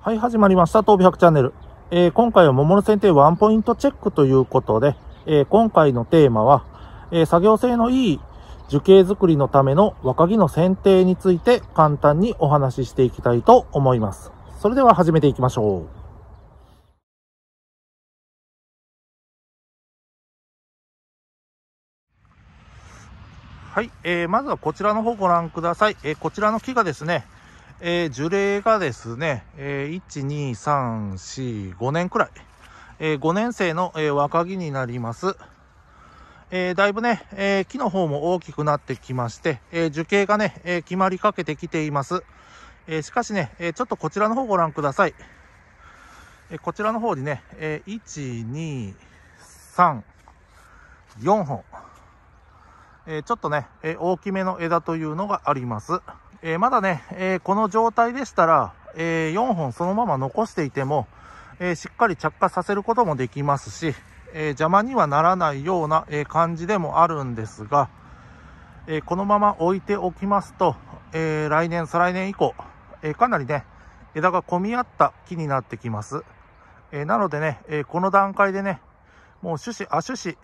はい、始まりました。東美1チャンネル。えー、今回は桃の剪定ワンポイントチェックということで、えー、今回のテーマは、えー、作業性のいい樹形作りのための若木の剪定について簡単にお話ししていきたいと思います。それでは始めていきましょう。はい、えー、まずはこちらの方ご覧ください。えー、こちらの木がですね、えー、樹齢がですね、えー、1、2、3、4、5年くらい、えー、5年生の、えー、若木になります。えー、だいぶね、えー、木の方も大きくなってきまして、えー、樹形がね、え決まりかけてきています。えしかしね、えちょっとこちらの方ご覧ください。えこちらの方にね、え1、2、3、4本、えちょっとね、え大きめの枝というのがあります。えー、まだね、えー、この状態でしたら、えー、4本そのまま残していても、えしっかり着火させることもできますし、え邪魔にはならないような、え感じでもあるんですが、えこのまま置いておきますと、え来年、再来年以降、えかなりね、枝が混み合った木になってきます。えなのでね、えこの段階でね、もう種子、亜種子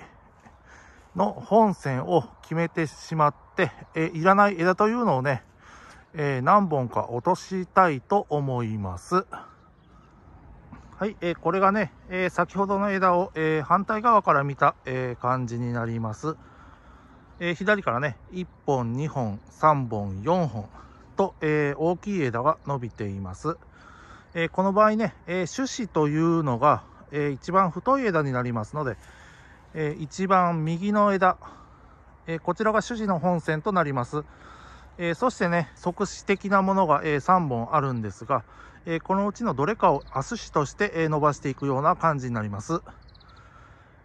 の本線を決めてしまって、えいらない枝というのをね、えー、何本か落としたいと思います。はい、えー、これがね、えー、先ほどの枝を、えー、反対側から見た、え感じになります。え左からね、1本、2本、3本、4本と、えー、大きい枝が伸びています。えこの場合ね、え種子というのが、えー、一番太い枝になりますので、えー、一番右の枝、えこちらが種子の本線となります。えー、そしてね、即死的なものが、えー、3本あるんですが、えー、このうちのどれかを足死として、え伸ばしていくような感じになります。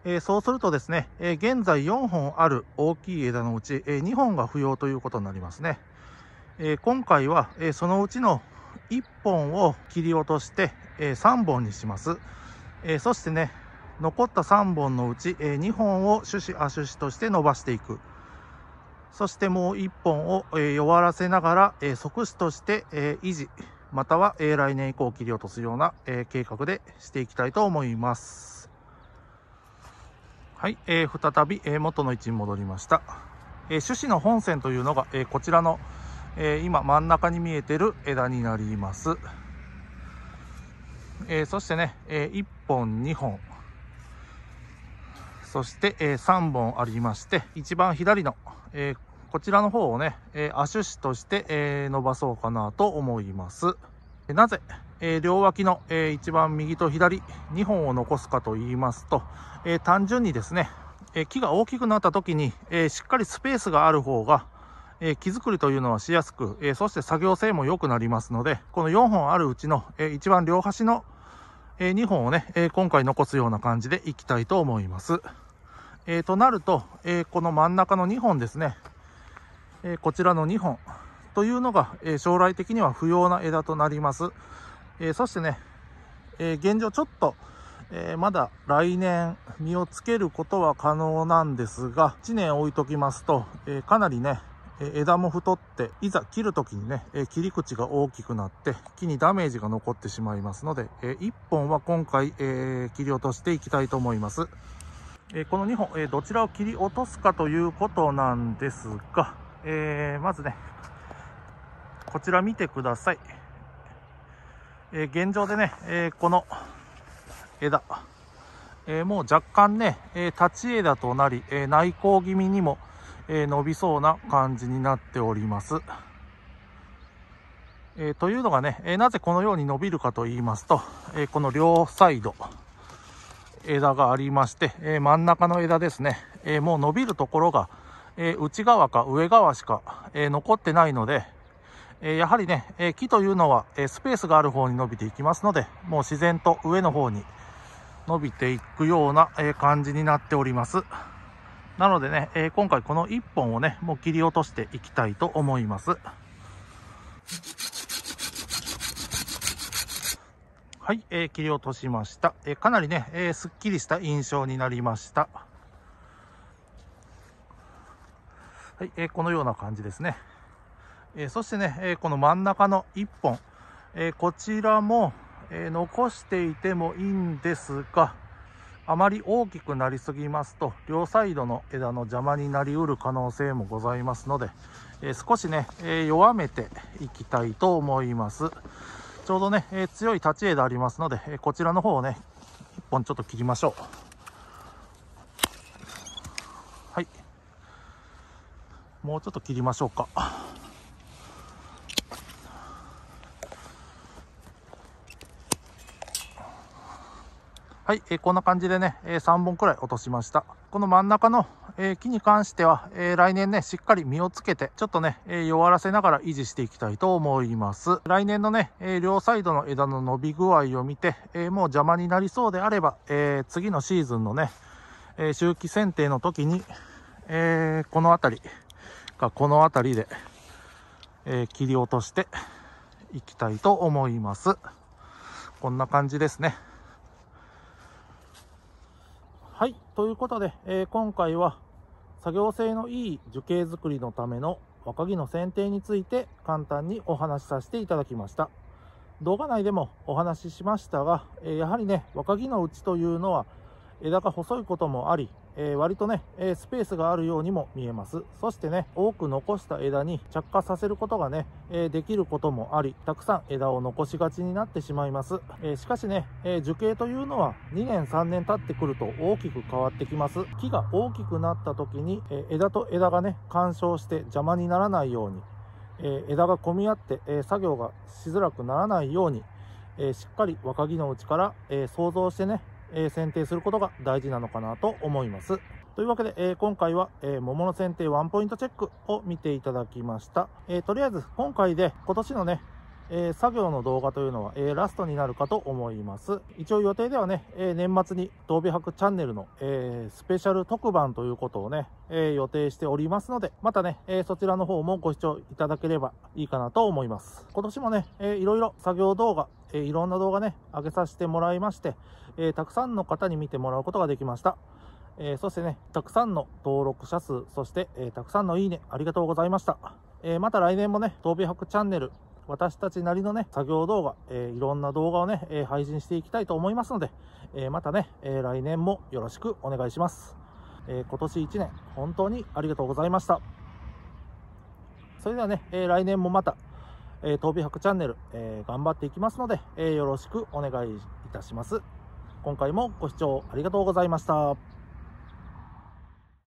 えそうするとですね、え現在4本ある大きい枝のうち、え2本が不要ということになりますね。え今回は、えそのうちの1本を切り落として、え3本にします。えそしてね、残った3本のうち、え2本を種子亜種子として伸ばしていく。そしてもう1本を、え弱らせながら、え即死として、え維持、または、え来年以降切り落とすような、え計画でしていきたいと思います。はい、えー、再び、え元の位置に戻りました。えー、種子の本線というのが、えこちらの、え今真ん中に見えてる枝になります。えそしてね、え1本、2本、そして、えー、3本ありまして、一番左の、えー、こちらの方をね、えー、アシュシとして、え伸ばそうかなと思います。なぜ、え両脇の、え一番右と左2本を残すかと言いますと、え単純にですね、え木が大きくなった時に、えしっかりスペースがある方が、え木作りというのはしやすく、えそして作業性も良くなりますので、この4本あるうちの、えー、一番両端の、え2本をね、え今回残すような感じでいきたいと思います。えー、となると、えー、この真ん中の2本ですね、えー、こちらの2本というのが、え将来的には不要な枝となります。えそしてね、え現状ちょっと、えまだ来年実をつけることは可能なんですが、1年置いときますと、えかなりね、枝も太って、いざ切るときにね、切り口が大きくなって、木にダメージが残ってしまいますので、1本は今回、え切り落としていきたいと思います。えこの2本、えどちらを切り落とすかということなんですが、えまずね、こちら見てください。え現状でね、えこの枝、えもう若干ね、え立ち枝となり、え内向気味にも、え伸びそうな感じになっております。えというのがね、えなぜこのように伸びるかと言いますと、えこの両サイド、枝がありまして、えー、真ん中の枝ですね、えー、もう伸びるところが、え内側か上側しか、え残ってないので、えやはりね、え木というのは、えスペースがある方に伸びていきますので、もう自然と上の方に伸びていくような、え感じになっております。なのでね、え今回この1本をね、もう切り落としていきたいと思います。はい、えー、切り落としました。えー、かなりね、えー、すっきりした印象になりました。はい、えー、このような感じですね。えそしてね、えこの真ん中の1本、えこちらも、え残していてもいいんですが、あまり大きくなりすぎますと、両サイドの枝の邪魔になりうる可能性もございますので、え少しね、え弱めていきたいと思います。ちょうどね、えー、強い立ち枝ありますので、えー、こちらの方をね、1本ちょっと切りましょう。はい。もうちょっと切りましょうか。はい、えー、こんな感じでね、え3本くらい落としました。この真ん中の、え木に関しては、え来年ね、しっかり実をつけて、ちょっとね、え弱らせながら維持していきたいと思います。来年のね、え両サイドの枝の伸び具合を見て、えもう邪魔になりそうであれば、え次のシーズンのね、え周期剪定の時に、えこの辺りか、この辺りで、え切り落としていきたいと思います。こんな感じですね。はい。ということで、えー、今回は作業性のいい樹形作りのための若木の剪定について簡単にお話しさせていただきました。動画内でもお話ししましたが、えー、やはりね、若木のうちというのは枝が細いこともあり、えー、割とね、えー、スペースがあるようにも見えます。そしてね、多く残した枝に着火させることがね、えー、できることもあり、たくさん枝を残しがちになってしまいます。えしかしね、え樹形というのは2年3年経ってくると大きく変わってきます。木が大きくなった時に、え枝と枝がね、干渉して邪魔にならないように、え枝が混み合って、え作業がしづらくならないように、えしっかり若木のうちから、え想像してね、えー、剪定することが大事なのかなと思います。というわけで、えー、今回は、えー、桃の剪定ワンポイントチェックを見ていただきました。えー、とりあえず、今回で今年のね、えー、作業の動画というのは、えー、ラストになるかと思います。一応予定ではね、えー、年末に同美博チャンネルの、えスペシャル特番ということをね、え予定しておりますので、またね、えそちらの方もご視聴いただければいいかなと思います。今年もね、えー、いろいろ作業動画、えー、いろんな動画ね、上げさせてもらいまして、えたくさんの方に見てもらうことができました。えそしてね、たくさんの登録者数、そして、えたくさんのいいね、ありがとうございました。えまた来年もね、東美博チャンネル、私たちなりのね、作業動画、えー、いろんな動画をね、えー、配信していきたいと思いますので、えー、またね、え来年もよろしくお願いします。え今年1年、本当にありがとうございました。それではね、え来年もまた、えー、ビ美博チャンネル、え頑張っていきますので、えよろしくお願いいたします。今回もご視聴ありがとうございました。